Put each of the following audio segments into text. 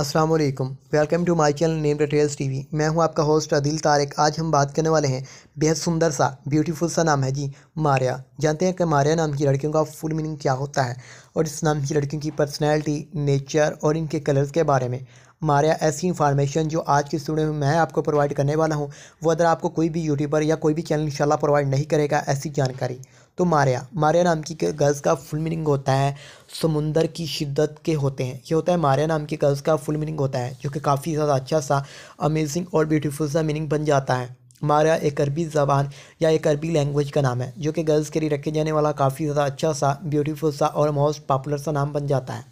अस्सलाम वालेकुम welcome to my channel name details TV मैं हूं आपका होस्ट अदिल तारिक आज हम बात करने वाले हैं बेहद सुंदर सा ब्यूटीफुल सा नाम है जी मारिया जानते हैं कि मारिया नाम की लड़कियों का फुल मीनिंग क्या होता है और इस नाम की लड़कियों की पर्सनैलिटी नेचर और इनके कलर्स के बारे में मारिया ऐसी इन्फॉर्मेशन जो आज के स्टूडियो में मैं आपको प्रोवाइड करने वाला हूँ वो अगर आपको कोई भी यूट्यूबर या कोई भी चैनल इंशाल्लाह प्रोवाइड नहीं करेगा ऐसी जानकारी तो मारिया मारिया नाम की गर्ल्स का फुल मीनिंग होता है समुंदर की शिद्दत के होते हैं ये होता है मारिया नाम की गर्ल्स का फुल मीनिंग होता है जो कि काफ़ी ज़्यादा अच्छा सा अमेजिंग और ब्यूटीफुल सा मीनिंग बन जाता है मारिया एक अरबी ज़बान या एक अरबी लैंग्वेज का नाम है जो कि गर्ल्स के लिए रखे जाने वाला काफ़ी ज़्यादा अच्छा सा ब्यूटीफुल सा और मोस्ट पॉपुलर सा नाम बन जाता है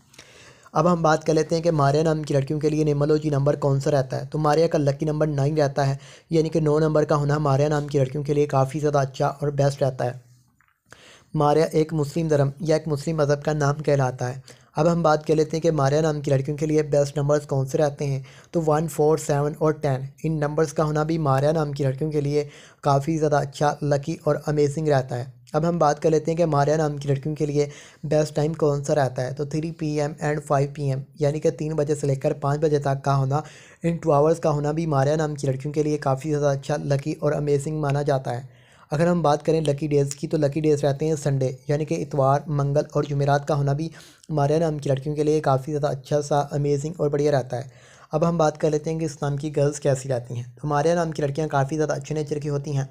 अब हम बात कर लेते हैं कि मारिया नाम की लड़कियों के लिए नेमोलॉजी नंबर कौन सा रहता है तो मारिया का लकी नंबर नाइन रहता है यानी कि नौ नंबर का होना मारिया नाम की लड़कियों के लिए काफ़ी ज़्यादा अच्छा और बेस्ट रहता है मारिया एक मुस्लिम धर्म या एक मुस्लिम मज़हब का नाम कहलाता है अब हम बात कर लेते हैं कि मारिया नाम की लड़कियों के लिए बेस्ट नंबर्स कौन से रहते हैं तो वन फोर सेवन और टेन इन नंबर्स का होना भी मारिया नाम की लड़कियों के लिए काफ़ी ज़्यादा अच्छा लकी और अमेजिंग रहता है अब हम बात कर लेते हैं कि मारिया नाम की लड़कियों के लिए बेस्ट टाइम कौन सा रहता है तो three P M and five P M यानी कि तीन बजे से लेकर पाँच बजे तक का होना इन टू आवर्स का होना भी मारिया नाम की लड़कियों के लिए काफ़ी ज़्यादा अच्छा लकी और अमेजिंग माना जाता है अगर हम बात करें लकी डेज़ की तो लकी डेज़ रहते हैं संडे यानी कि इतवार मंगल और जुमेरात का होना भी हमारे नाम की लड़कियों के लिए काफ़ी ज़्यादा अच्छा सा अमेजिंग और बढ़िया रहता है अब हम बात कर लेते हैं कि इस नाम की गर्ल्स कैसी रहती हैं तो हमारे नाम की लड़कियाँ काफ़ी ज़्यादा अच्छे नेचर की होती हैं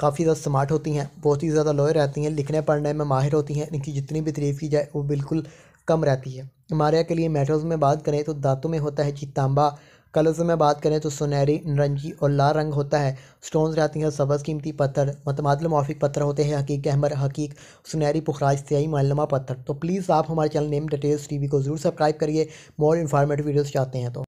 काफ़ी ज़्यादा स्मार्ट होती हैं बहुत ही ज़्यादा लॉयर रहती हैं लिखने पढ़ने में माहिर होती हैं इनकी जितनी भी तरीफ की जाए वो बिल्कुल कम रहती है हमारे यहाँ के लिए मेट्रोज़ में बात करें तो दांतों में होता है जी तांबा कलर्स में बात करें तो सुनहरी नरंगी और लाल रंग होता है स्टोन्स रहती हैं सबस कीमती पत्थर मतमादल मौफिक पत्थर होते हैं हकीक अहमर हकीक सुनहरी पुखराज सियाई मलमा पत्थर तो प्लीज़ आप हमारे चैनल नेम डिटेल्स टीवी को ज़रूर सब्सक्राइब करिए मोर इन्फॉर्मेटिव वीडियोज़ चाहते हैं तो